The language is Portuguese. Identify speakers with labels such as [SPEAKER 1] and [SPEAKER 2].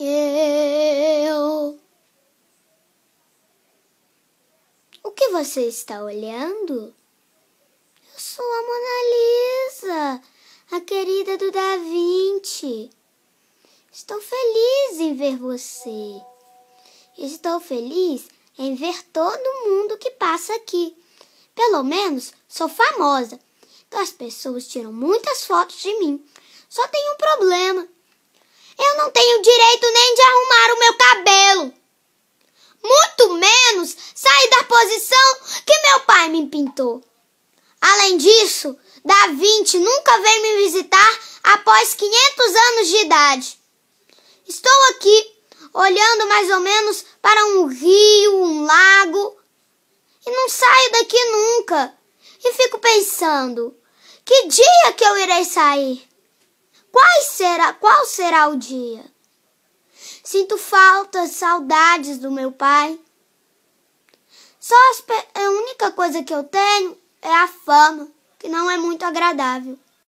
[SPEAKER 1] Eu. O que você está olhando? Eu sou a Mona Lisa, a querida do Da Vinci. Estou feliz em ver você. Estou feliz em ver todo mundo que passa aqui. Pelo menos sou famosa. Então as pessoas tiram muitas fotos de mim. Só tem um problema tenho direito nem de arrumar o meu cabelo. Muito menos sair da posição que meu pai me pintou. Além disso, Davi nunca veio me visitar após 500 anos de idade. Estou aqui olhando mais ou menos para um rio, um lago, e não saio daqui nunca. E fico pensando: que dia que eu irei sair? Qual será, qual será o dia? Sinto faltas, saudades do meu pai. Só a única coisa que eu tenho é a fama, que não é muito agradável.